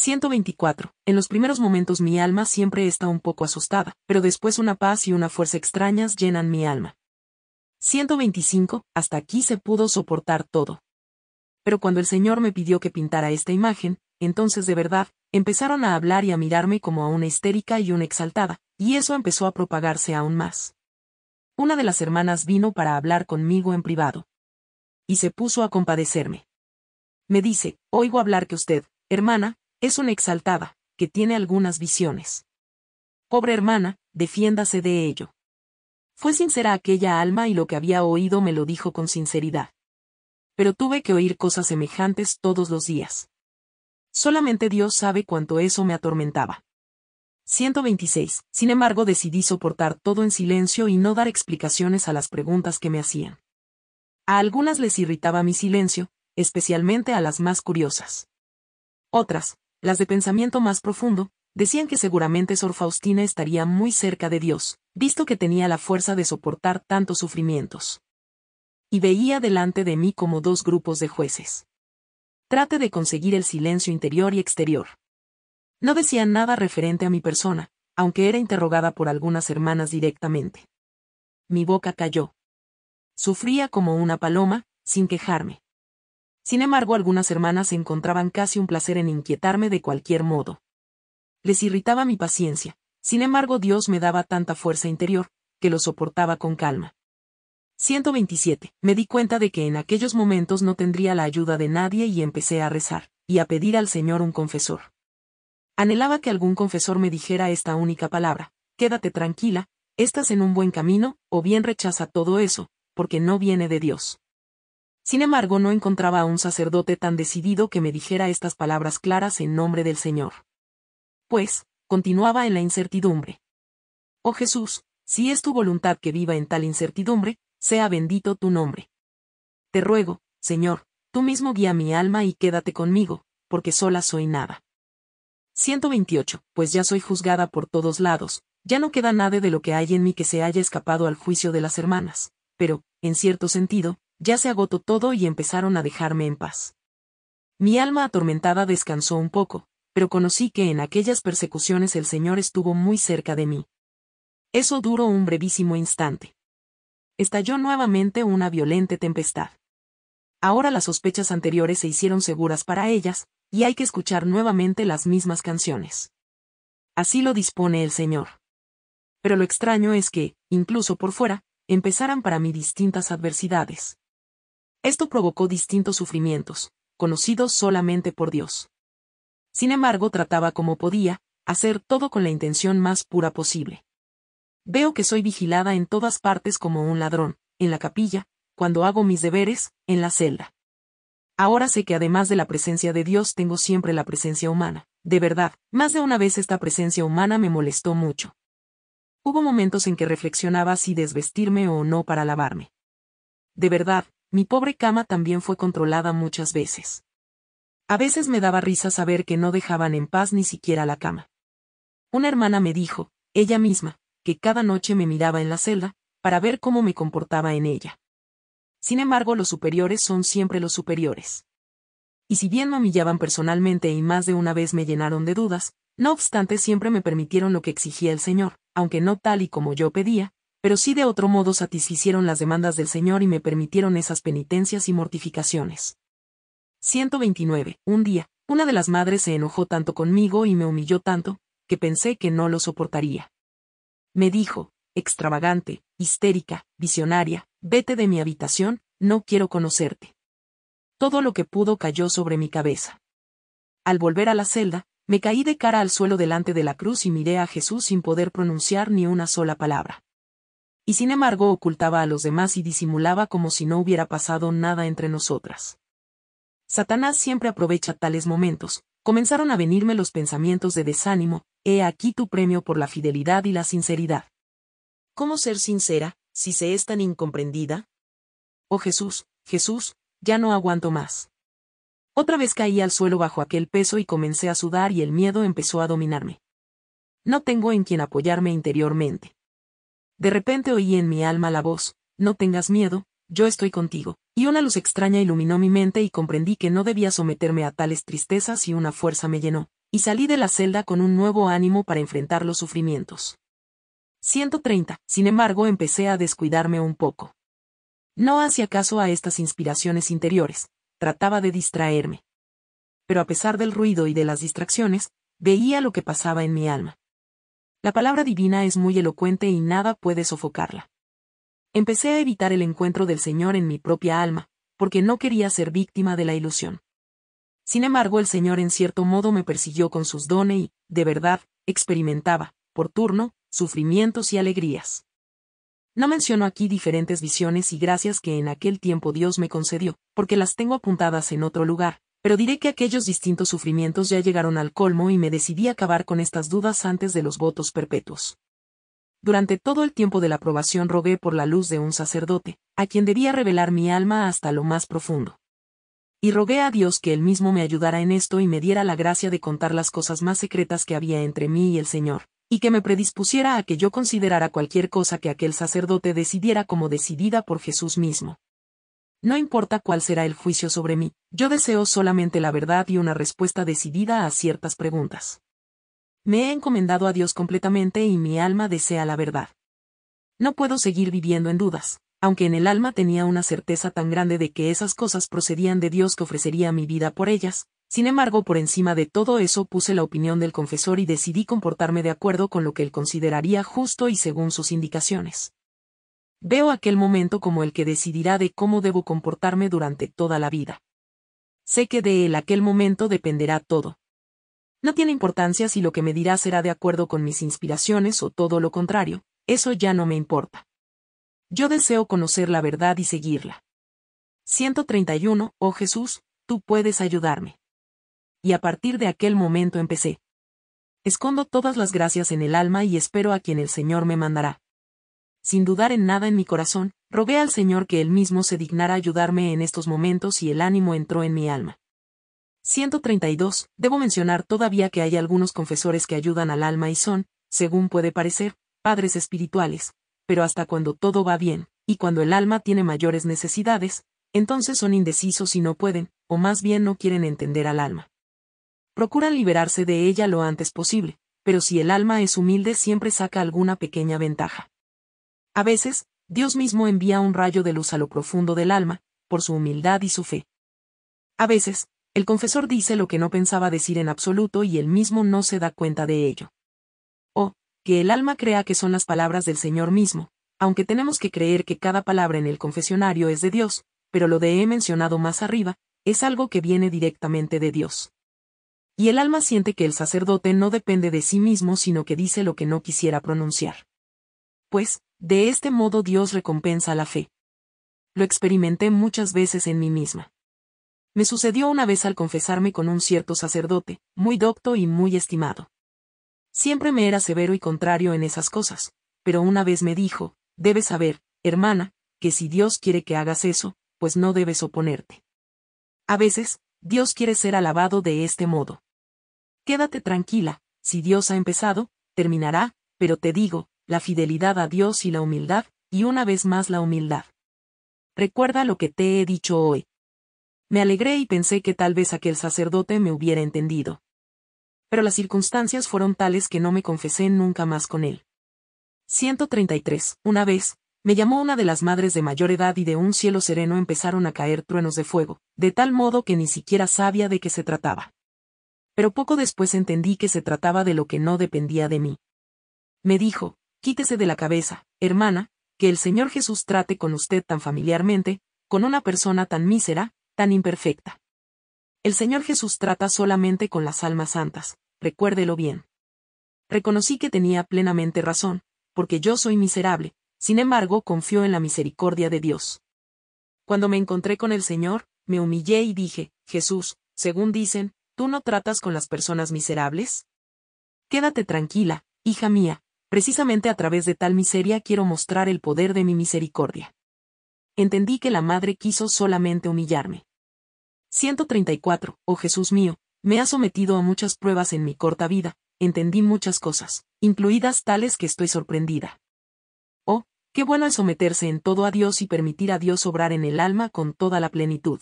124. En los primeros momentos mi alma siempre está un poco asustada, pero después una paz y una fuerza extrañas llenan mi alma. 125. Hasta aquí se pudo soportar todo. Pero cuando el Señor me pidió que pintara esta imagen, entonces de verdad, empezaron a hablar y a mirarme como a una histérica y una exaltada, y eso empezó a propagarse aún más. Una de las hermanas vino para hablar conmigo en privado. Y se puso a compadecerme. Me dice, oigo hablar que usted, hermana, es una exaltada, que tiene algunas visiones. Pobre hermana, defiéndase de ello. Fue sincera aquella alma y lo que había oído me lo dijo con sinceridad. Pero tuve que oír cosas semejantes todos los días. Solamente Dios sabe cuánto eso me atormentaba. 126. Sin embargo, decidí soportar todo en silencio y no dar explicaciones a las preguntas que me hacían. A algunas les irritaba mi silencio, especialmente a las más curiosas. Otras, las de pensamiento más profundo, decían que seguramente Sor Faustina estaría muy cerca de Dios, visto que tenía la fuerza de soportar tantos sufrimientos. Y veía delante de mí como dos grupos de jueces. Trate de conseguir el silencio interior y exterior. No decía nada referente a mi persona, aunque era interrogada por algunas hermanas directamente. Mi boca cayó. Sufría como una paloma, sin quejarme. Sin embargo, algunas hermanas encontraban casi un placer en inquietarme de cualquier modo. Les irritaba mi paciencia, sin embargo Dios me daba tanta fuerza interior, que lo soportaba con calma. 127. Me di cuenta de que en aquellos momentos no tendría la ayuda de nadie y empecé a rezar, y a pedir al Señor un confesor. Anhelaba que algún confesor me dijera esta única palabra, quédate tranquila, estás en un buen camino, o bien rechaza todo eso, porque no viene de Dios. Sin embargo, no encontraba a un sacerdote tan decidido que me dijera estas palabras claras en nombre del Señor. Pues, continuaba en la incertidumbre. Oh Jesús, si es tu voluntad que viva en tal incertidumbre, sea bendito tu nombre. Te ruego, Señor, tú mismo guía mi alma y quédate conmigo, porque sola soy nada. 128. Pues ya soy juzgada por todos lados, ya no queda nada de lo que hay en mí que se haya escapado al juicio de las hermanas, pero, en cierto sentido, ya se agotó todo y empezaron a dejarme en paz. Mi alma atormentada descansó un poco, pero conocí que en aquellas persecuciones el Señor estuvo muy cerca de mí. Eso duró un brevísimo instante. Estalló nuevamente una violenta tempestad. Ahora las sospechas anteriores se hicieron seguras para ellas, y hay que escuchar nuevamente las mismas canciones. Así lo dispone el Señor. Pero lo extraño es que, incluso por fuera, empezaran para mí distintas adversidades. Esto provocó distintos sufrimientos, conocidos solamente por Dios. Sin embargo, trataba como podía, hacer todo con la intención más pura posible. Veo que soy vigilada en todas partes como un ladrón, en la capilla, cuando hago mis deberes, en la celda. Ahora sé que además de la presencia de Dios tengo siempre la presencia humana. De verdad, más de una vez esta presencia humana me molestó mucho. Hubo momentos en que reflexionaba si desvestirme o no para lavarme. De verdad, mi pobre cama también fue controlada muchas veces. A veces me daba risa saber que no dejaban en paz ni siquiera la cama. Una hermana me dijo, ella misma, que cada noche me miraba en la celda, para ver cómo me comportaba en ella. Sin embargo, los superiores son siempre los superiores. Y si bien me humillaban personalmente y más de una vez me llenaron de dudas, no obstante siempre me permitieron lo que exigía el Señor, aunque no tal y como yo pedía, pero sí de otro modo satisficieron las demandas del Señor y me permitieron esas penitencias y mortificaciones. 129. Un día, una de las madres se enojó tanto conmigo y me humilló tanto, que pensé que no lo soportaría. Me dijo, extravagante, histérica, visionaria, vete de mi habitación, no quiero conocerte. Todo lo que pudo cayó sobre mi cabeza. Al volver a la celda, me caí de cara al suelo delante de la cruz y miré a Jesús sin poder pronunciar ni una sola palabra y sin embargo ocultaba a los demás y disimulaba como si no hubiera pasado nada entre nosotras. Satanás siempre aprovecha tales momentos, comenzaron a venirme los pensamientos de desánimo, he aquí tu premio por la fidelidad y la sinceridad. ¿Cómo ser sincera, si se es tan incomprendida? Oh Jesús, Jesús, ya no aguanto más. Otra vez caí al suelo bajo aquel peso y comencé a sudar y el miedo empezó a dominarme. No tengo en quien apoyarme interiormente. De repente oí en mi alma la voz, no tengas miedo, yo estoy contigo, y una luz extraña iluminó mi mente y comprendí que no debía someterme a tales tristezas y una fuerza me llenó, y salí de la celda con un nuevo ánimo para enfrentar los sufrimientos. 130. Sin embargo, empecé a descuidarme un poco. No hacía caso a estas inspiraciones interiores, trataba de distraerme. Pero a pesar del ruido y de las distracciones, veía lo que pasaba en mi alma. La palabra divina es muy elocuente y nada puede sofocarla. Empecé a evitar el encuentro del Señor en mi propia alma, porque no quería ser víctima de la ilusión. Sin embargo, el Señor en cierto modo me persiguió con sus dones y, de verdad, experimentaba, por turno, sufrimientos y alegrías. No menciono aquí diferentes visiones y gracias que en aquel tiempo Dios me concedió, porque las tengo apuntadas en otro lugar, pero diré que aquellos distintos sufrimientos ya llegaron al colmo y me decidí acabar con estas dudas antes de los votos perpetuos. Durante todo el tiempo de la aprobación rogué por la luz de un sacerdote, a quien debía revelar mi alma hasta lo más profundo. Y rogué a Dios que él mismo me ayudara en esto y me diera la gracia de contar las cosas más secretas que había entre mí y el Señor, y que me predispusiera a que yo considerara cualquier cosa que aquel sacerdote decidiera como decidida por Jesús mismo, no importa cuál será el juicio sobre mí, yo deseo solamente la verdad y una respuesta decidida a ciertas preguntas. Me he encomendado a Dios completamente y mi alma desea la verdad. No puedo seguir viviendo en dudas, aunque en el alma tenía una certeza tan grande de que esas cosas procedían de Dios que ofrecería mi vida por ellas, sin embargo por encima de todo eso puse la opinión del confesor y decidí comportarme de acuerdo con lo que él consideraría justo y según sus indicaciones. Veo aquel momento como el que decidirá de cómo debo comportarme durante toda la vida. Sé que de él aquel momento dependerá todo. No tiene importancia si lo que me dirá será de acuerdo con mis inspiraciones o todo lo contrario, eso ya no me importa. Yo deseo conocer la verdad y seguirla. 131. Oh Jesús, tú puedes ayudarme. Y a partir de aquel momento empecé. Escondo todas las gracias en el alma y espero a quien el Señor me mandará. Sin dudar en nada en mi corazón, rogué al Señor que Él mismo se dignara ayudarme en estos momentos y el ánimo entró en mi alma. 132. Debo mencionar todavía que hay algunos confesores que ayudan al alma y son, según puede parecer, padres espirituales, pero hasta cuando todo va bien, y cuando el alma tiene mayores necesidades, entonces son indecisos y no pueden, o más bien no quieren entender al alma. Procuran liberarse de ella lo antes posible, pero si el alma es humilde siempre saca alguna pequeña ventaja. A veces, Dios mismo envía un rayo de luz a lo profundo del alma, por su humildad y su fe. A veces, el confesor dice lo que no pensaba decir en absoluto y él mismo no se da cuenta de ello. O, que el alma crea que son las palabras del Señor mismo, aunque tenemos que creer que cada palabra en el confesionario es de Dios, pero lo de he mencionado más arriba, es algo que viene directamente de Dios. Y el alma siente que el sacerdote no depende de sí mismo sino que dice lo que no quisiera pronunciar pues, de este modo Dios recompensa la fe. Lo experimenté muchas veces en mí misma. Me sucedió una vez al confesarme con un cierto sacerdote, muy docto y muy estimado. Siempre me era severo y contrario en esas cosas, pero una vez me dijo, debes saber, hermana, que si Dios quiere que hagas eso, pues no debes oponerte. A veces, Dios quiere ser alabado de este modo. Quédate tranquila, si Dios ha empezado, terminará, pero te digo, la fidelidad a Dios y la humildad, y una vez más la humildad. Recuerda lo que te he dicho hoy. Me alegré y pensé que tal vez aquel sacerdote me hubiera entendido. Pero las circunstancias fueron tales que no me confesé nunca más con él. 133. Una vez, me llamó una de las madres de mayor edad y de un cielo sereno empezaron a caer truenos de fuego, de tal modo que ni siquiera sabía de qué se trataba. Pero poco después entendí que se trataba de lo que no dependía de mí. Me dijo, Quítese de la cabeza, hermana, que el Señor Jesús trate con usted tan familiarmente, con una persona tan mísera, tan imperfecta. El Señor Jesús trata solamente con las almas santas, recuérdelo bien. Reconocí que tenía plenamente razón, porque yo soy miserable, sin embargo confío en la misericordia de Dios. Cuando me encontré con el Señor, me humillé y dije, Jesús, según dicen, ¿tú no tratas con las personas miserables? Quédate tranquila, hija mía, Precisamente a través de tal miseria quiero mostrar el poder de mi misericordia. Entendí que la madre quiso solamente humillarme. 134. Oh Jesús mío, me ha sometido a muchas pruebas en mi corta vida, entendí muchas cosas, incluidas tales que estoy sorprendida. Oh, qué bueno es someterse en todo a Dios y permitir a Dios obrar en el alma con toda la plenitud.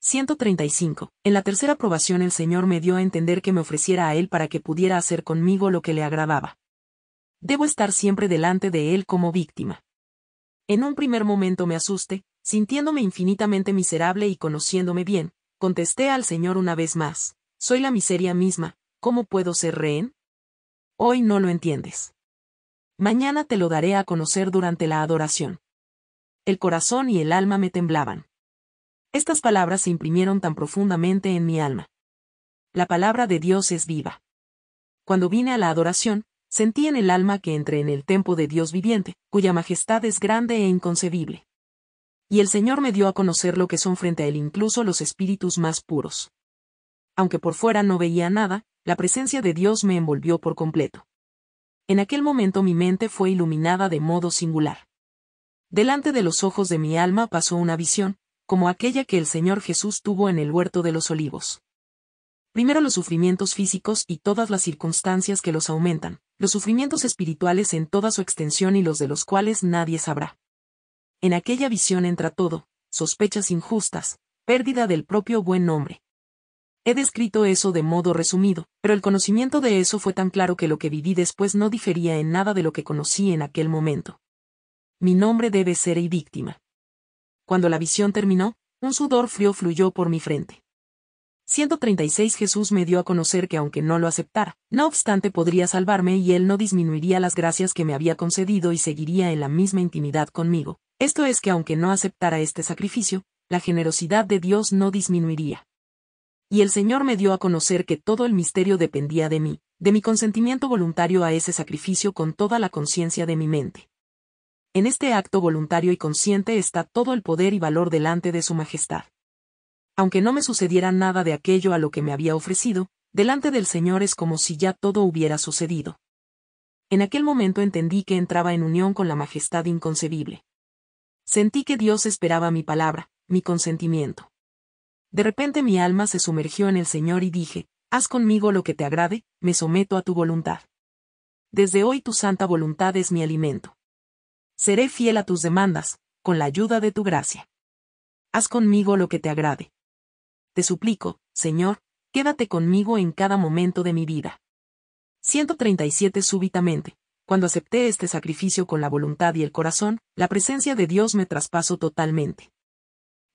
135. En la tercera aprobación el Señor me dio a entender que me ofreciera a Él para que pudiera hacer conmigo lo que le agradaba. Debo estar siempre delante de él como víctima. En un primer momento me asusté, sintiéndome infinitamente miserable y conociéndome bien, contesté al Señor una vez más, soy la miseria misma, ¿cómo puedo ser rehén? Hoy no lo entiendes. Mañana te lo daré a conocer durante la adoración. El corazón y el alma me temblaban. Estas palabras se imprimieron tan profundamente en mi alma. La palabra de Dios es viva. Cuando vine a la adoración, sentí en el alma que entré en el templo de Dios viviente, cuya majestad es grande e inconcebible. Y el Señor me dio a conocer lo que son frente a Él incluso los espíritus más puros. Aunque por fuera no veía nada, la presencia de Dios me envolvió por completo. En aquel momento mi mente fue iluminada de modo singular. Delante de los ojos de mi alma pasó una visión, como aquella que el Señor Jesús tuvo en el huerto de los olivos. Primero los sufrimientos físicos y todas las circunstancias que los aumentan, los sufrimientos espirituales en toda su extensión y los de los cuales nadie sabrá. En aquella visión entra todo, sospechas injustas, pérdida del propio buen nombre. He descrito eso de modo resumido, pero el conocimiento de eso fue tan claro que lo que viví después no difería en nada de lo que conocí en aquel momento. Mi nombre debe ser y víctima. Cuando la visión terminó, un sudor frío fluyó por mi frente. 136 Jesús me dio a conocer que aunque no lo aceptara, no obstante podría salvarme y él no disminuiría las gracias que me había concedido y seguiría en la misma intimidad conmigo. Esto es que aunque no aceptara este sacrificio, la generosidad de Dios no disminuiría. Y el Señor me dio a conocer que todo el misterio dependía de mí, de mi consentimiento voluntario a ese sacrificio con toda la conciencia de mi mente. En este acto voluntario y consciente está todo el poder y valor delante de Su Majestad aunque no me sucediera nada de aquello a lo que me había ofrecido, delante del Señor es como si ya todo hubiera sucedido. En aquel momento entendí que entraba en unión con la majestad inconcebible. Sentí que Dios esperaba mi palabra, mi consentimiento. De repente mi alma se sumergió en el Señor y dije, haz conmigo lo que te agrade, me someto a tu voluntad. Desde hoy tu santa voluntad es mi alimento. Seré fiel a tus demandas, con la ayuda de tu gracia. Haz conmigo lo que te agrade te suplico, Señor, quédate conmigo en cada momento de mi vida. 137 Súbitamente, cuando acepté este sacrificio con la voluntad y el corazón, la presencia de Dios me traspasó totalmente.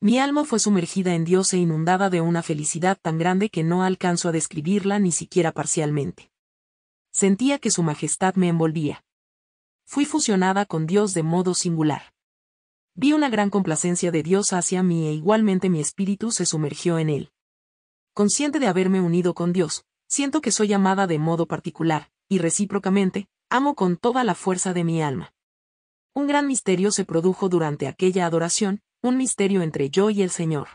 Mi alma fue sumergida en Dios e inundada de una felicidad tan grande que no alcanzo a describirla ni siquiera parcialmente. Sentía que su majestad me envolvía. Fui fusionada con Dios de modo singular vi una gran complacencia de Dios hacia mí e igualmente mi espíritu se sumergió en él. Consciente de haberme unido con Dios, siento que soy amada de modo particular, y recíprocamente, amo con toda la fuerza de mi alma. Un gran misterio se produjo durante aquella adoración, un misterio entre yo y el Señor.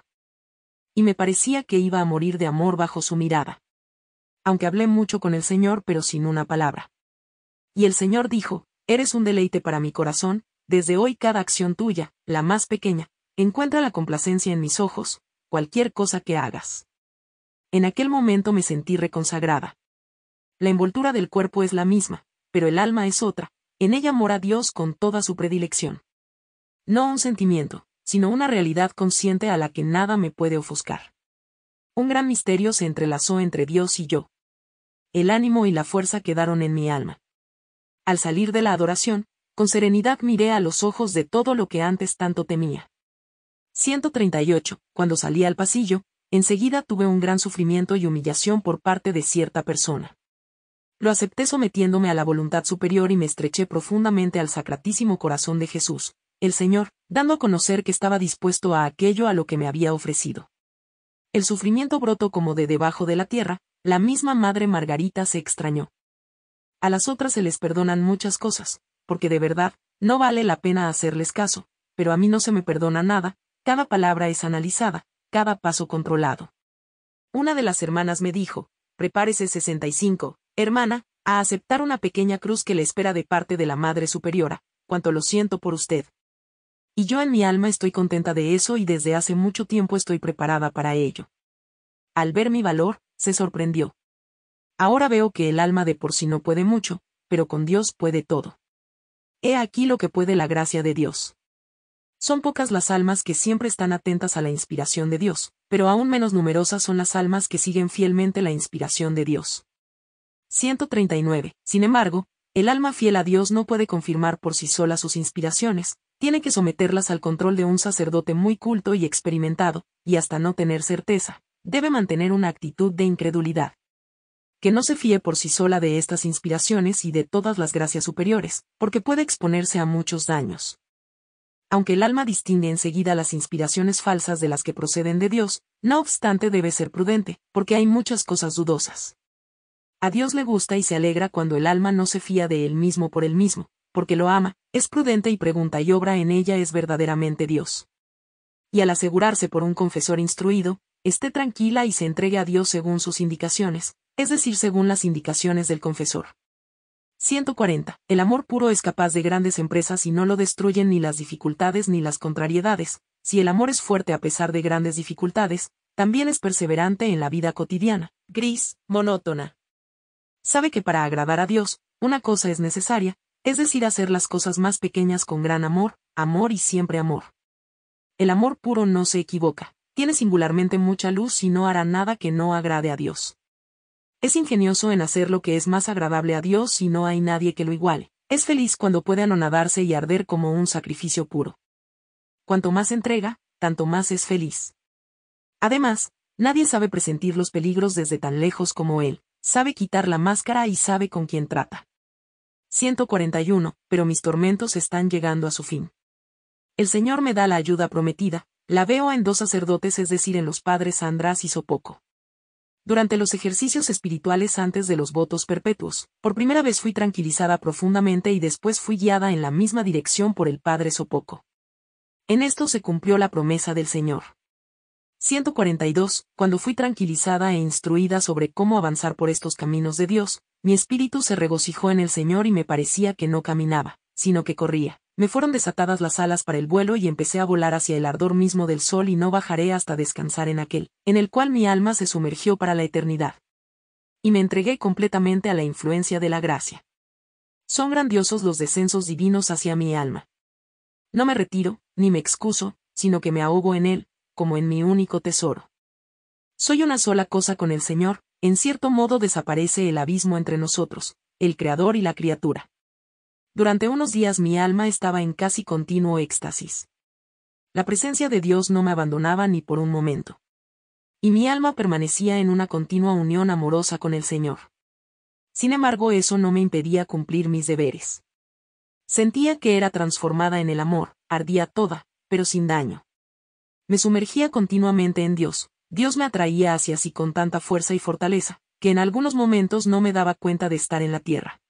Y me parecía que iba a morir de amor bajo su mirada. Aunque hablé mucho con el Señor pero sin una palabra. Y el Señor dijo, Eres un deleite para mi corazón, desde hoy cada acción tuya, la más pequeña, encuentra la complacencia en mis ojos, cualquier cosa que hagas. En aquel momento me sentí reconsagrada. La envoltura del cuerpo es la misma, pero el alma es otra, en ella mora Dios con toda su predilección. No un sentimiento, sino una realidad consciente a la que nada me puede ofuscar. Un gran misterio se entrelazó entre Dios y yo. El ánimo y la fuerza quedaron en mi alma. Al salir de la adoración, con serenidad miré a los ojos de todo lo que antes tanto temía. 138. Cuando salí al pasillo, enseguida tuve un gran sufrimiento y humillación por parte de cierta persona. Lo acepté sometiéndome a la voluntad superior y me estreché profundamente al sacratísimo corazón de Jesús, el Señor, dando a conocer que estaba dispuesto a aquello a lo que me había ofrecido. El sufrimiento brotó como de debajo de la tierra, la misma madre Margarita se extrañó. A las otras se les perdonan muchas cosas, porque de verdad, no vale la pena hacerles caso, pero a mí no se me perdona nada, cada palabra es analizada, cada paso controlado. Una de las hermanas me dijo, prepárese 65, hermana, a aceptar una pequeña cruz que le espera de parte de la Madre Superiora, cuanto lo siento por usted. Y yo en mi alma estoy contenta de eso y desde hace mucho tiempo estoy preparada para ello. Al ver mi valor, se sorprendió. Ahora veo que el alma de por sí no puede mucho, pero con Dios puede todo. He aquí lo que puede la gracia de Dios. Son pocas las almas que siempre están atentas a la inspiración de Dios, pero aún menos numerosas son las almas que siguen fielmente la inspiración de Dios. 139. Sin embargo, el alma fiel a Dios no puede confirmar por sí sola sus inspiraciones, tiene que someterlas al control de un sacerdote muy culto y experimentado, y hasta no tener certeza, debe mantener una actitud de incredulidad que no se fíe por sí sola de estas inspiraciones y de todas las gracias superiores, porque puede exponerse a muchos daños. Aunque el alma distingue enseguida las inspiraciones falsas de las que proceden de Dios, no obstante debe ser prudente, porque hay muchas cosas dudosas. A Dios le gusta y se alegra cuando el alma no se fía de él mismo por él mismo, porque lo ama, es prudente y pregunta y obra en ella es verdaderamente Dios. Y al asegurarse por un confesor instruido, esté tranquila y se entregue a Dios según sus indicaciones, es decir, según las indicaciones del confesor. 140. El amor puro es capaz de grandes empresas y no lo destruyen ni las dificultades ni las contrariedades. Si el amor es fuerte a pesar de grandes dificultades, también es perseverante en la vida cotidiana, gris, monótona. Sabe que para agradar a Dios, una cosa es necesaria, es decir, hacer las cosas más pequeñas con gran amor, amor y siempre amor. El amor puro no se equivoca, tiene singularmente mucha luz y no hará nada que no agrade a Dios. Es ingenioso en hacer lo que es más agradable a Dios y no hay nadie que lo iguale. Es feliz cuando puede anonadarse y arder como un sacrificio puro. Cuanto más entrega, tanto más es feliz. Además, nadie sabe presentir los peligros desde tan lejos como él, sabe quitar la máscara y sabe con quién trata. 141. Pero mis tormentos están llegando a su fin. El Señor me da la ayuda prometida, la veo en dos sacerdotes, es decir, en los padres András y Sopoco. Durante los ejercicios espirituales antes de los votos perpetuos, por primera vez fui tranquilizada profundamente y después fui guiada en la misma dirección por el Padre Sopoco. En esto se cumplió la promesa del Señor. 142. Cuando fui tranquilizada e instruida sobre cómo avanzar por estos caminos de Dios, mi espíritu se regocijó en el Señor y me parecía que no caminaba, sino que corría. Me fueron desatadas las alas para el vuelo y empecé a volar hacia el ardor mismo del sol y no bajaré hasta descansar en aquel, en el cual mi alma se sumergió para la eternidad. Y me entregué completamente a la influencia de la gracia. Son grandiosos los descensos divinos hacia mi alma. No me retiro, ni me excuso, sino que me ahogo en él, como en mi único tesoro. Soy una sola cosa con el Señor, en cierto modo desaparece el abismo entre nosotros, el Creador y la criatura. Durante unos días mi alma estaba en casi continuo éxtasis. La presencia de Dios no me abandonaba ni por un momento. Y mi alma permanecía en una continua unión amorosa con el Señor. Sin embargo, eso no me impedía cumplir mis deberes. Sentía que era transformada en el amor, ardía toda, pero sin daño. Me sumergía continuamente en Dios, Dios me atraía hacia sí con tanta fuerza y fortaleza, que en algunos momentos no me daba cuenta de estar en la tierra.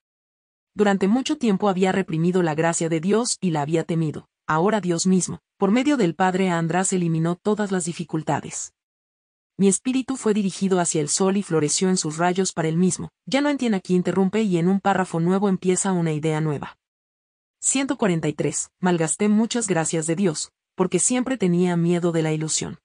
Durante mucho tiempo había reprimido la gracia de Dios y la había temido. Ahora Dios mismo, por medio del Padre András, eliminó todas las dificultades. Mi espíritu fue dirigido hacia el sol y floreció en sus rayos para él mismo. Ya no entiende aquí interrumpe y en un párrafo nuevo empieza una idea nueva. 143. Malgasté muchas gracias de Dios, porque siempre tenía miedo de la ilusión.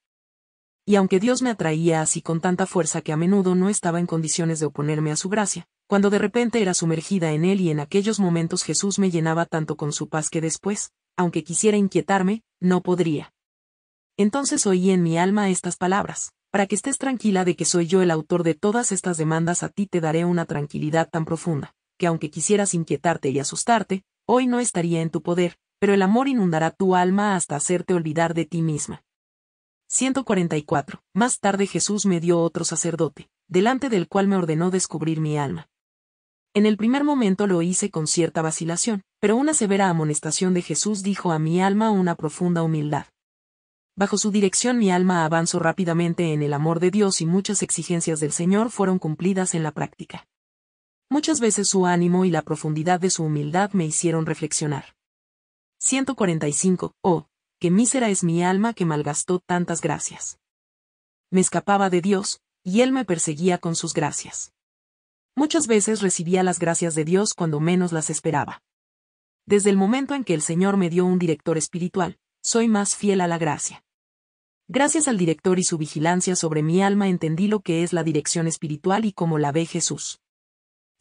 Y aunque Dios me atraía así con tanta fuerza que a menudo no estaba en condiciones de oponerme a su gracia, cuando de repente era sumergida en él y en aquellos momentos Jesús me llenaba tanto con su paz que después, aunque quisiera inquietarme, no podría. Entonces oí en mi alma estas palabras, para que estés tranquila de que soy yo el autor de todas estas demandas a ti te daré una tranquilidad tan profunda, que aunque quisieras inquietarte y asustarte, hoy no estaría en tu poder, pero el amor inundará tu alma hasta hacerte olvidar de ti misma. 144. Más tarde Jesús me dio otro sacerdote, delante del cual me ordenó descubrir mi alma, en el primer momento lo hice con cierta vacilación, pero una severa amonestación de Jesús dijo a mi alma una profunda humildad. Bajo su dirección mi alma avanzó rápidamente en el amor de Dios y muchas exigencias del Señor fueron cumplidas en la práctica. Muchas veces su ánimo y la profundidad de su humildad me hicieron reflexionar. 145. Oh, qué mísera es mi alma que malgastó tantas gracias. Me escapaba de Dios, y Él me perseguía con sus gracias. Muchas veces recibía las gracias de Dios cuando menos las esperaba. Desde el momento en que el Señor me dio un director espiritual, soy más fiel a la gracia. Gracias al director y su vigilancia sobre mi alma entendí lo que es la dirección espiritual y cómo la ve Jesús.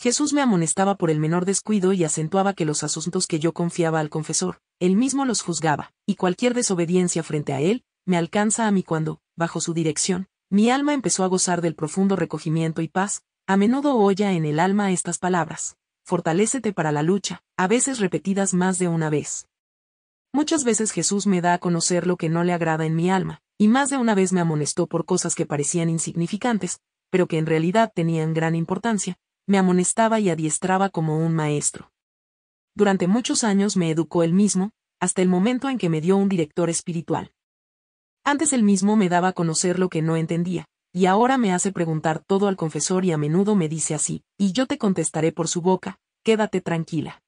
Jesús me amonestaba por el menor descuido y acentuaba que los asuntos que yo confiaba al confesor, él mismo los juzgaba, y cualquier desobediencia frente a él, me alcanza a mí cuando, bajo su dirección, mi alma empezó a gozar del profundo recogimiento y paz, a menudo oya en el alma estas palabras. Fortalécete para la lucha, a veces repetidas más de una vez. Muchas veces Jesús me da a conocer lo que no le agrada en mi alma, y más de una vez me amonestó por cosas que parecían insignificantes, pero que en realidad tenían gran importancia, me amonestaba y adiestraba como un maestro. Durante muchos años me educó él mismo, hasta el momento en que me dio un director espiritual. Antes él mismo me daba a conocer lo que no entendía, y ahora me hace preguntar todo al confesor y a menudo me dice así, y yo te contestaré por su boca, quédate tranquila.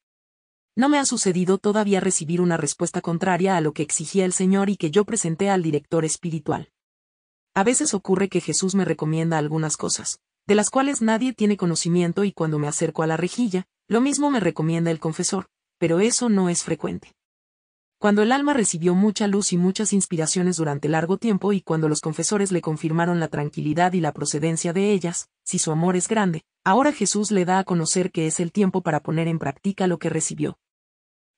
No me ha sucedido todavía recibir una respuesta contraria a lo que exigía el Señor y que yo presenté al director espiritual. A veces ocurre que Jesús me recomienda algunas cosas, de las cuales nadie tiene conocimiento y cuando me acerco a la rejilla, lo mismo me recomienda el confesor, pero eso no es frecuente. Cuando el alma recibió mucha luz y muchas inspiraciones durante largo tiempo y cuando los confesores le confirmaron la tranquilidad y la procedencia de ellas, si su amor es grande, ahora Jesús le da a conocer que es el tiempo para poner en práctica lo que recibió.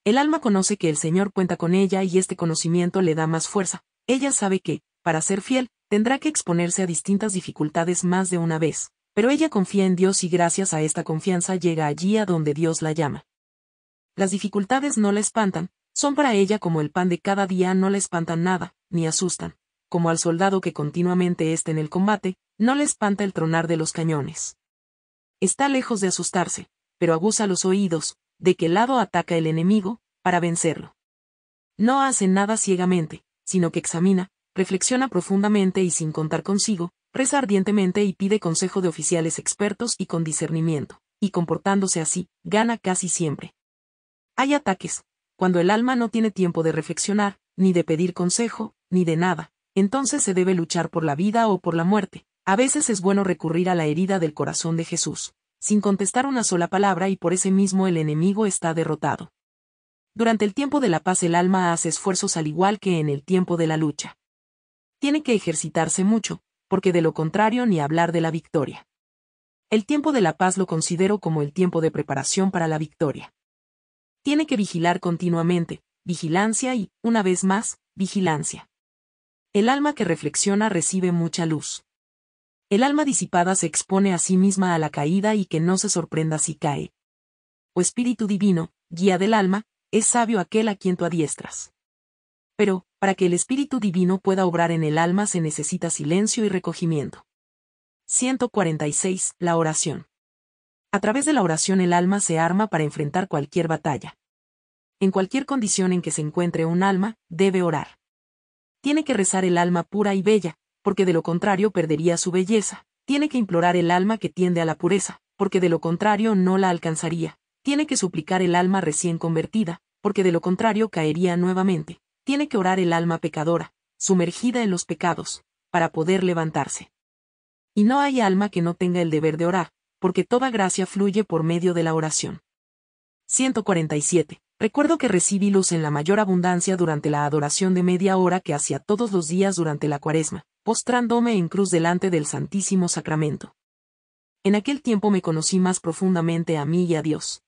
El alma conoce que el Señor cuenta con ella y este conocimiento le da más fuerza. Ella sabe que, para ser fiel, tendrá que exponerse a distintas dificultades más de una vez, pero ella confía en Dios y gracias a esta confianza llega allí a donde Dios la llama. Las dificultades no la espantan, son para ella como el pan de cada día, no le espantan nada, ni asustan, como al soldado que continuamente está en el combate, no le espanta el tronar de los cañones. Está lejos de asustarse, pero aguza los oídos, de qué lado ataca el enemigo, para vencerlo. No hace nada ciegamente, sino que examina, reflexiona profundamente y sin contar consigo, reza ardientemente y pide consejo de oficiales expertos y con discernimiento, y comportándose así, gana casi siempre. Hay ataques, cuando el alma no tiene tiempo de reflexionar, ni de pedir consejo, ni de nada, entonces se debe luchar por la vida o por la muerte. A veces es bueno recurrir a la herida del corazón de Jesús, sin contestar una sola palabra y por ese mismo el enemigo está derrotado. Durante el tiempo de la paz el alma hace esfuerzos al igual que en el tiempo de la lucha. Tiene que ejercitarse mucho, porque de lo contrario ni hablar de la victoria. El tiempo de la paz lo considero como el tiempo de preparación para la victoria tiene que vigilar continuamente, vigilancia y, una vez más, vigilancia. El alma que reflexiona recibe mucha luz. El alma disipada se expone a sí misma a la caída y que no se sorprenda si cae. O espíritu divino, guía del alma, es sabio aquel a quien tú adiestras. Pero, para que el espíritu divino pueda obrar en el alma se necesita silencio y recogimiento. 146. La oración. A través de la oración el alma se arma para enfrentar cualquier batalla. En cualquier condición en que se encuentre un alma, debe orar. Tiene que rezar el alma pura y bella, porque de lo contrario perdería su belleza. Tiene que implorar el alma que tiende a la pureza, porque de lo contrario no la alcanzaría. Tiene que suplicar el alma recién convertida, porque de lo contrario caería nuevamente. Tiene que orar el alma pecadora, sumergida en los pecados, para poder levantarse. Y no hay alma que no tenga el deber de orar, porque toda gracia fluye por medio de la oración. 147. Recuerdo que recibí luz en la mayor abundancia durante la adoración de media hora que hacía todos los días durante la cuaresma, postrándome en cruz delante del Santísimo Sacramento. En aquel tiempo me conocí más profundamente a mí y a Dios.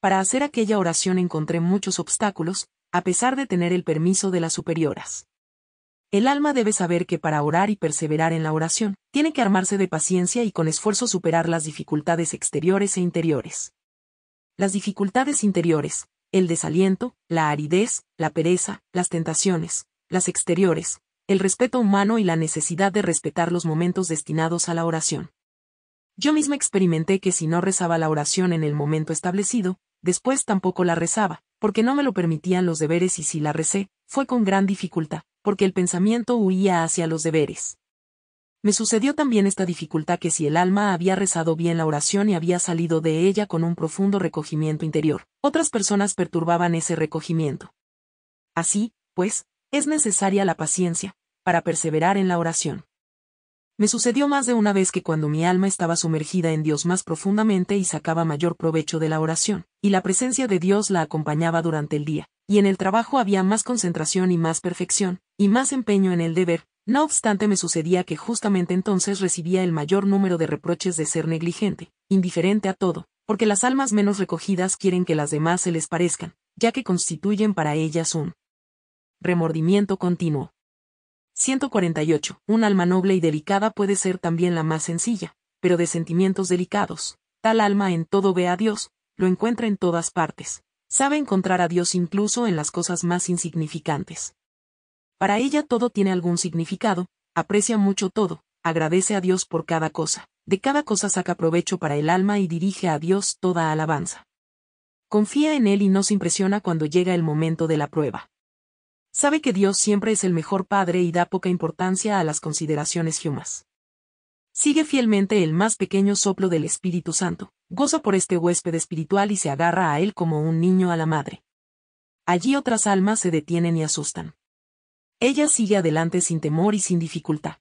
Para hacer aquella oración encontré muchos obstáculos, a pesar de tener el permiso de las superioras. El alma debe saber que para orar y perseverar en la oración, tiene que armarse de paciencia y con esfuerzo superar las dificultades exteriores e interiores. Las dificultades interiores, el desaliento, la aridez, la pereza, las tentaciones, las exteriores, el respeto humano y la necesidad de respetar los momentos destinados a la oración. Yo misma experimenté que si no rezaba la oración en el momento establecido, después tampoco la rezaba, porque no me lo permitían los deberes y si la recé, fue con gran dificultad, porque el pensamiento huía hacia los deberes. Me sucedió también esta dificultad que si el alma había rezado bien la oración y había salido de ella con un profundo recogimiento interior, otras personas perturbaban ese recogimiento. Así, pues, es necesaria la paciencia, para perseverar en la oración. Me sucedió más de una vez que cuando mi alma estaba sumergida en Dios más profundamente y sacaba mayor provecho de la oración, y la presencia de Dios la acompañaba durante el día, y en el trabajo había más concentración y más perfección, y más empeño en el deber, no obstante me sucedía que justamente entonces recibía el mayor número de reproches de ser negligente, indiferente a todo, porque las almas menos recogidas quieren que las demás se les parezcan, ya que constituyen para ellas un remordimiento continuo. 148. Un alma noble y delicada puede ser también la más sencilla, pero de sentimientos delicados. Tal alma en todo ve a Dios, lo encuentra en todas partes. Sabe encontrar a Dios incluso en las cosas más insignificantes. Para ella todo tiene algún significado, aprecia mucho todo, agradece a Dios por cada cosa, de cada cosa saca provecho para el alma y dirige a Dios toda alabanza. Confía en Él y no se impresiona cuando llega el momento de la prueba. Sabe que Dios siempre es el mejor padre y da poca importancia a las consideraciones humanas. Sigue fielmente el más pequeño soplo del Espíritu Santo, goza por este huésped espiritual y se agarra a él como un niño a la madre. Allí otras almas se detienen y asustan. Ella sigue adelante sin temor y sin dificultad.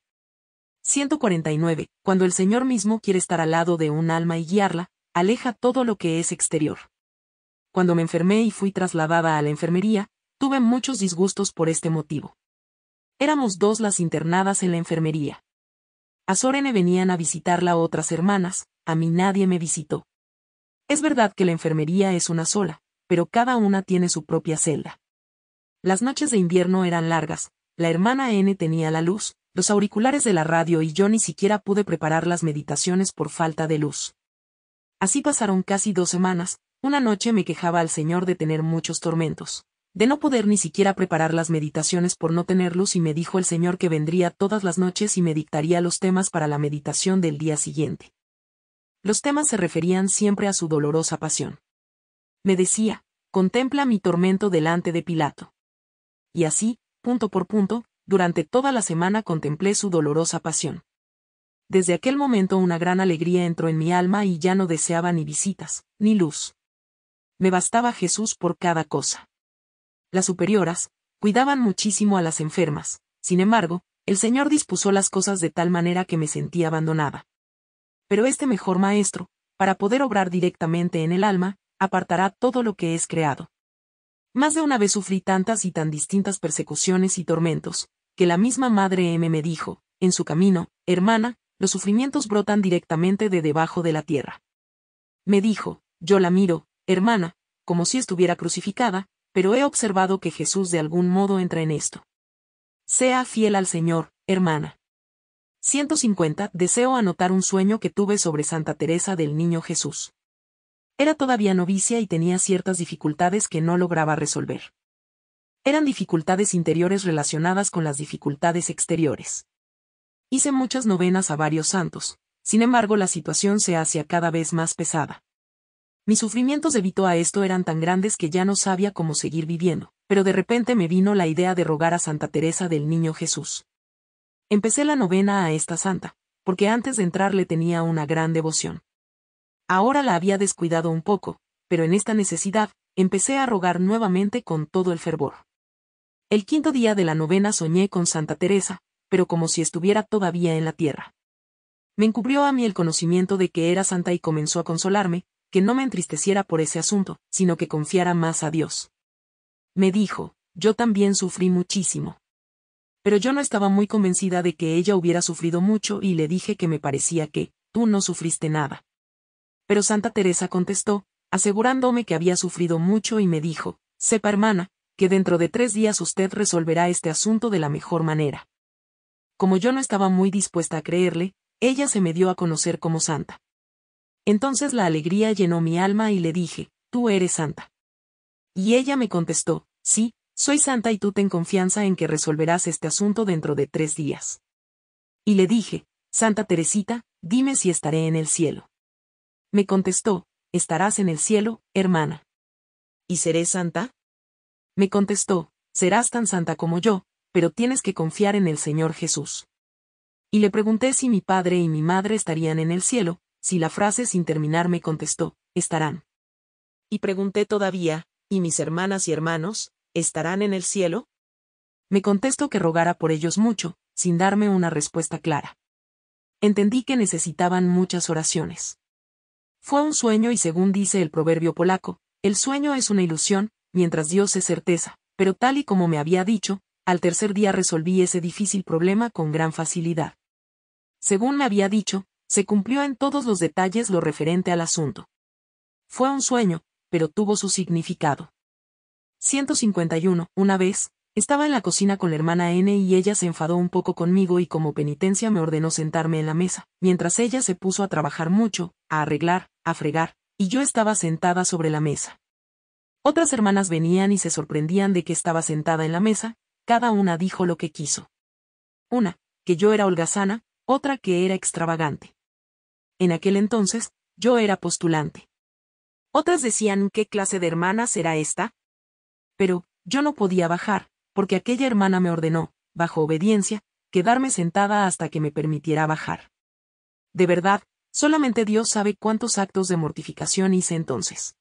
149. Cuando el Señor mismo quiere estar al lado de un alma y guiarla, aleja todo lo que es exterior. Cuando me enfermé y fui trasladada a la enfermería, Tuve muchos disgustos por este motivo. Éramos dos las internadas en la enfermería. A Sorene venían a visitarla otras hermanas, a mí nadie me visitó. Es verdad que la enfermería es una sola, pero cada una tiene su propia celda. Las noches de invierno eran largas, la hermana N tenía la luz, los auriculares de la radio y yo ni siquiera pude preparar las meditaciones por falta de luz. Así pasaron casi dos semanas, una noche me quejaba al Señor de tener muchos tormentos de no poder ni siquiera preparar las meditaciones por no tener luz y me dijo el Señor que vendría todas las noches y me dictaría los temas para la meditación del día siguiente. Los temas se referían siempre a su dolorosa pasión. Me decía, contempla mi tormento delante de Pilato. Y así, punto por punto, durante toda la semana contemplé su dolorosa pasión. Desde aquel momento una gran alegría entró en mi alma y ya no deseaba ni visitas, ni luz. Me bastaba Jesús por cada cosa las superioras, cuidaban muchísimo a las enfermas, sin embargo, el Señor dispuso las cosas de tal manera que me sentí abandonada. Pero este mejor Maestro, para poder obrar directamente en el alma, apartará todo lo que es creado. Más de una vez sufrí tantas y tan distintas persecuciones y tormentos, que la misma Madre M me dijo, en su camino, hermana, los sufrimientos brotan directamente de debajo de la tierra. Me dijo, yo la miro, hermana, como si estuviera crucificada, pero he observado que Jesús de algún modo entra en esto. Sea fiel al Señor, hermana. 150. Deseo anotar un sueño que tuve sobre Santa Teresa del Niño Jesús. Era todavía novicia y tenía ciertas dificultades que no lograba resolver. Eran dificultades interiores relacionadas con las dificultades exteriores. Hice muchas novenas a varios santos, sin embargo la situación se hacía cada vez más pesada. Mis sufrimientos debido a esto eran tan grandes que ya no sabía cómo seguir viviendo, pero de repente me vino la idea de rogar a Santa Teresa del Niño Jesús. Empecé la novena a esta santa, porque antes de entrar le tenía una gran devoción. Ahora la había descuidado un poco, pero en esta necesidad, empecé a rogar nuevamente con todo el fervor. El quinto día de la novena soñé con Santa Teresa, pero como si estuviera todavía en la tierra. Me encubrió a mí el conocimiento de que era santa y comenzó a consolarme, que no me entristeciera por ese asunto, sino que confiara más a Dios. Me dijo, yo también sufrí muchísimo. Pero yo no estaba muy convencida de que ella hubiera sufrido mucho y le dije que me parecía que, tú no sufriste nada. Pero Santa Teresa contestó, asegurándome que había sufrido mucho y me dijo, sepa hermana, que dentro de tres días usted resolverá este asunto de la mejor manera. Como yo no estaba muy dispuesta a creerle, ella se me dio a conocer como santa. Entonces la alegría llenó mi alma y le dije, Tú eres santa. Y ella me contestó, Sí, soy santa y tú ten confianza en que resolverás este asunto dentro de tres días. Y le dije, Santa Teresita, dime si estaré en el cielo. Me contestó, Estarás en el cielo, hermana. ¿Y seré santa? Me contestó, Serás tan santa como yo, pero tienes que confiar en el Señor Jesús. Y le pregunté si mi padre y mi madre estarían en el cielo, si la frase sin terminar me contestó, estarán. Y pregunté todavía, ¿y mis hermanas y hermanos, estarán en el cielo? Me contestó que rogara por ellos mucho, sin darme una respuesta clara. Entendí que necesitaban muchas oraciones. Fue un sueño y según dice el proverbio polaco, el sueño es una ilusión, mientras Dios es certeza, pero tal y como me había dicho, al tercer día resolví ese difícil problema con gran facilidad. Según me había dicho, se cumplió en todos los detalles lo referente al asunto. Fue un sueño, pero tuvo su significado. 151. Una vez, estaba en la cocina con la hermana N y ella se enfadó un poco conmigo y como penitencia me ordenó sentarme en la mesa, mientras ella se puso a trabajar mucho, a arreglar, a fregar, y yo estaba sentada sobre la mesa. Otras hermanas venían y se sorprendían de que estaba sentada en la mesa, cada una dijo lo que quiso. Una, que yo era holgazana, otra que era extravagante. En aquel entonces, yo era postulante. Otras decían qué clase de hermana será esta. Pero, yo no podía bajar, porque aquella hermana me ordenó, bajo obediencia, quedarme sentada hasta que me permitiera bajar. De verdad, solamente Dios sabe cuántos actos de mortificación hice entonces.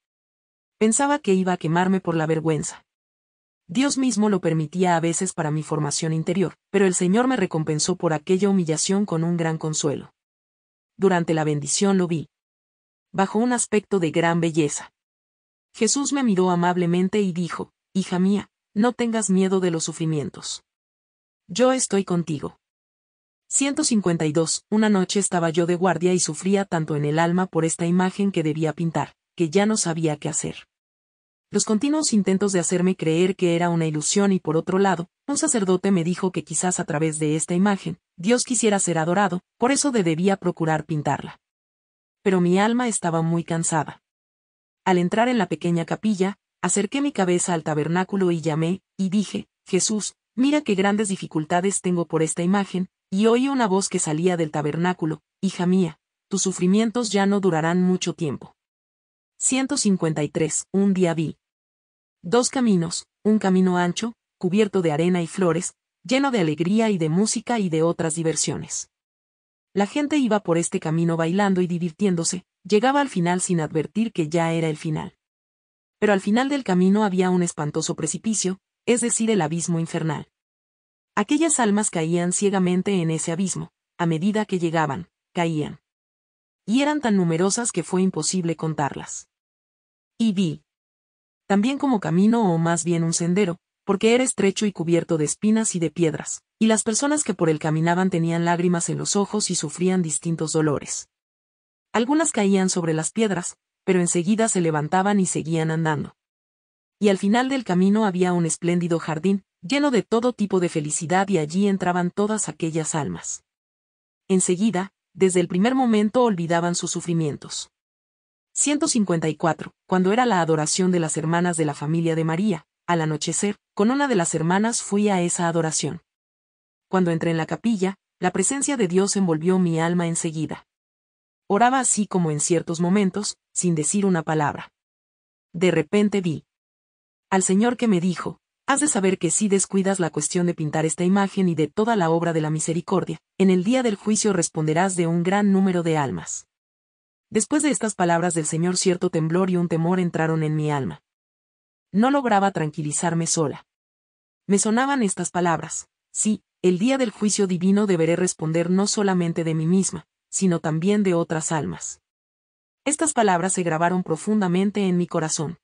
Pensaba que iba a quemarme por la vergüenza. Dios mismo lo permitía a veces para mi formación interior, pero el Señor me recompensó por aquella humillación con un gran consuelo durante la bendición lo vi. Bajo un aspecto de gran belleza. Jesús me miró amablemente y dijo, Hija mía, no tengas miedo de los sufrimientos. Yo estoy contigo. 152. Una noche estaba yo de guardia y sufría tanto en el alma por esta imagen que debía pintar, que ya no sabía qué hacer. Los continuos intentos de hacerme creer que era una ilusión y por otro lado, un sacerdote me dijo que quizás a través de esta imagen, Dios quisiera ser adorado, por eso debía procurar pintarla. Pero mi alma estaba muy cansada. Al entrar en la pequeña capilla, acerqué mi cabeza al tabernáculo y llamé, y dije, Jesús, mira qué grandes dificultades tengo por esta imagen, y oí una voz que salía del tabernáculo, hija mía, tus sufrimientos ya no durarán mucho tiempo. 153. Un día vi. Dos caminos, un camino ancho, cubierto de arena y flores, lleno de alegría y de música y de otras diversiones. La gente iba por este camino bailando y divirtiéndose, llegaba al final sin advertir que ya era el final. Pero al final del camino había un espantoso precipicio, es decir, el abismo infernal. Aquellas almas caían ciegamente en ese abismo, a medida que llegaban, caían y eran tan numerosas que fue imposible contarlas. Y vi. También como camino o más bien un sendero, porque era estrecho y cubierto de espinas y de piedras, y las personas que por él caminaban tenían lágrimas en los ojos y sufrían distintos dolores. Algunas caían sobre las piedras, pero enseguida se levantaban y seguían andando. Y al final del camino había un espléndido jardín, lleno de todo tipo de felicidad y allí entraban todas aquellas almas. Enseguida, desde el primer momento olvidaban sus sufrimientos. 154. Cuando era la adoración de las hermanas de la familia de María, al anochecer, con una de las hermanas fui a esa adoración. Cuando entré en la capilla, la presencia de Dios envolvió mi alma enseguida. Oraba así como en ciertos momentos, sin decir una palabra. De repente vi al Señor que me dijo, Has de saber que si descuidas la cuestión de pintar esta imagen y de toda la obra de la misericordia, en el día del juicio responderás de un gran número de almas. Después de estas palabras del Señor cierto temblor y un temor entraron en mi alma. No lograba tranquilizarme sola. Me sonaban estas palabras. Sí, el día del juicio divino deberé responder no solamente de mí misma, sino también de otras almas. Estas palabras se grabaron profundamente en mi corazón.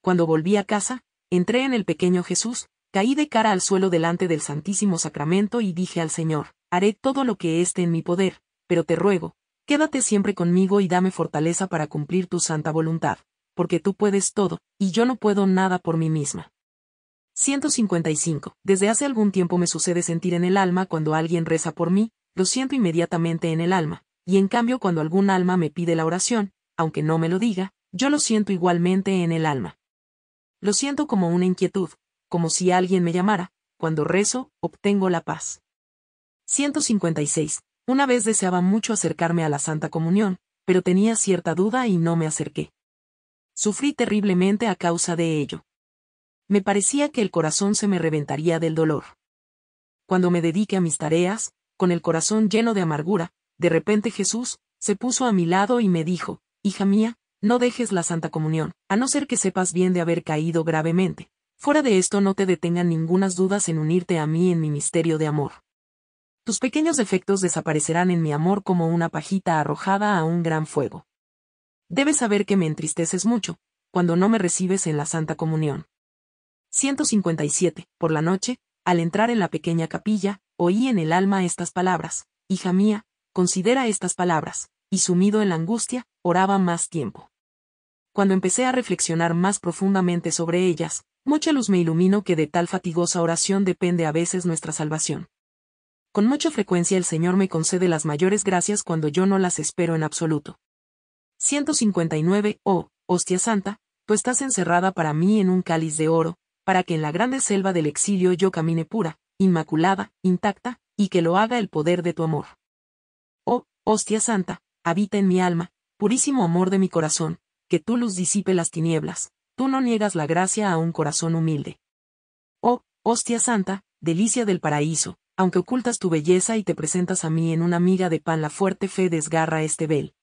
Cuando volví a casa, entré en el pequeño Jesús, caí de cara al suelo delante del Santísimo Sacramento y dije al Señor, haré todo lo que esté en mi poder, pero te ruego, quédate siempre conmigo y dame fortaleza para cumplir tu santa voluntad, porque tú puedes todo, y yo no puedo nada por mí misma. 155. Desde hace algún tiempo me sucede sentir en el alma cuando alguien reza por mí, lo siento inmediatamente en el alma, y en cambio cuando algún alma me pide la oración, aunque no me lo diga, yo lo siento igualmente en el alma. Lo siento como una inquietud, como si alguien me llamara, cuando rezo, obtengo la paz. 156. Una vez deseaba mucho acercarme a la Santa Comunión, pero tenía cierta duda y no me acerqué. Sufrí terriblemente a causa de ello. Me parecía que el corazón se me reventaría del dolor. Cuando me dediqué a mis tareas, con el corazón lleno de amargura, de repente Jesús, se puso a mi lado y me dijo, Hija mía, no dejes la Santa Comunión, a no ser que sepas bien de haber caído gravemente. Fuera de esto no te detengan ningunas dudas en unirte a mí en mi misterio de amor. Tus pequeños defectos desaparecerán en mi amor como una pajita arrojada a un gran fuego. Debes saber que me entristeces mucho, cuando no me recibes en la Santa Comunión. 157. Por la noche, al entrar en la pequeña capilla, oí en el alma estas palabras, Hija mía, considera estas palabras, y sumido en la angustia, oraba más tiempo cuando empecé a reflexionar más profundamente sobre ellas, mucha luz me ilumino que de tal fatigosa oración depende a veces nuestra salvación. Con mucha frecuencia el Señor me concede las mayores gracias cuando yo no las espero en absoluto. 159. Oh, hostia santa, tú estás encerrada para mí en un cáliz de oro, para que en la grande selva del exilio yo camine pura, inmaculada, intacta, y que lo haga el poder de tu amor. Oh, hostia santa, habita en mi alma, purísimo amor de mi corazón, que tu luz disipe las tinieblas, tú no niegas la gracia a un corazón humilde. Oh, hostia santa, delicia del paraíso, aunque ocultas tu belleza y te presentas a mí en una miga de pan la fuerte fe desgarra este vel,